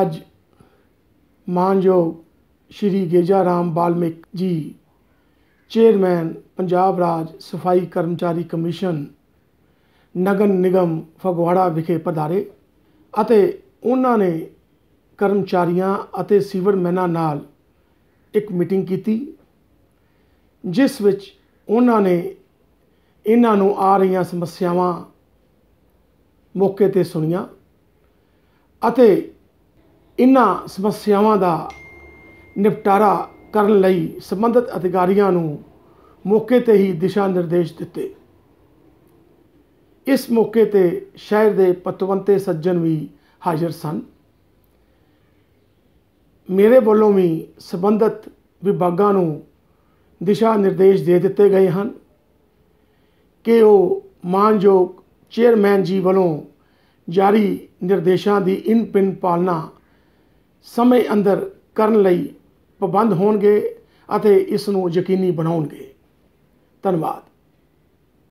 ਅੱਜ ਮਾਨਯੋਗ ਸ਼੍ਰੀ ਗੇਜਾ ਰਾਮ ਬਾਲਮਿਕ ਜੀ ਚੇਅਰਮੈਨ ਪੰਜਾਬ ਰਾਜ ਸਫਾਈ ਕਰਮਚਾਰੀ ਕਮਿਸ਼ਨ ਨਗਰ ਨਿਗਮ ਫਗਵਾੜਾ ਵਿਖੇ ਪਧਾਰੇ ਅਤੇ ਉਹਨਾਂ ਨੇ ਕਰਮਚਾਰੀਆਂ ਅਤੇ ਮੈਨਾਂ ਨਾਲ ਇੱਕ ਮੀਟਿੰਗ ਕੀਤੀ ਜਿਸ ਵਿੱਚ ਉਹਨਾਂ ਨੇ ਇਹਨਾਂ ਨੂੰ ਆ ਰਹੀਆਂ ਸਮੱਸਿਆਵਾਂ ਮੌਕੇ ਤੇ ਸੁਣੀਆਂ ਅਤੇ ਇਨ੍ਹਾਂ ਸਮੱਸਿਆਵਾਂ ਦਾ ਨਿਪਟਾਰਾ ਕਰਨ ਲਈ ਸੰਬੰਧਿਤ ਅਧਿਕਾਰੀਆਂ ਨੂੰ ਮੌਕੇ ਤੇ ਹੀ ਦਿਸ਼ਾ ਨਿਰਦੇਸ਼ ਦਿੱਤੇ ਇਸ ਮੌਕੇ ਤੇ ਸ਼ਹਿਰ ਦੇ ਪਤਵੰਤੇ ਸੱਜਣ ਵੀ ਹਾਜ਼ਰ ਸਨ ਮੇਰੇ ਵੱਲੋਂ ਵੀ ਸੰਬੰਧਿਤ ਵਿਭਾਗਾਂ ਨੂੰ ਦਿਸ਼ਾ ਨਿਰਦੇਸ਼ ਦੇ ਦਿੱਤੇ ਗਏ ਹਨ ਕਿ ਉਹ ਮਾਨਯੋਗ ਚੇਅਰਮੈਨ ਜੀ ਵੱਲੋਂ ਜਾਰੀ ਨਿਰਦੇਸ਼ਾਂ ਦੀ ਇਨ ਪਿੰਨ ਪਾਲਣਾ ਸਮੇਂ ਅੰਦਰ ਕਰਨ ਲਈ ਪਾਬੰਦ ਹੋਣਗੇ ਅਤੇ ਇਸ ਨੂੰ ਯਕੀਨੀ ਬਣਾਉਣਗੇ ਧੰਨਵਾਦ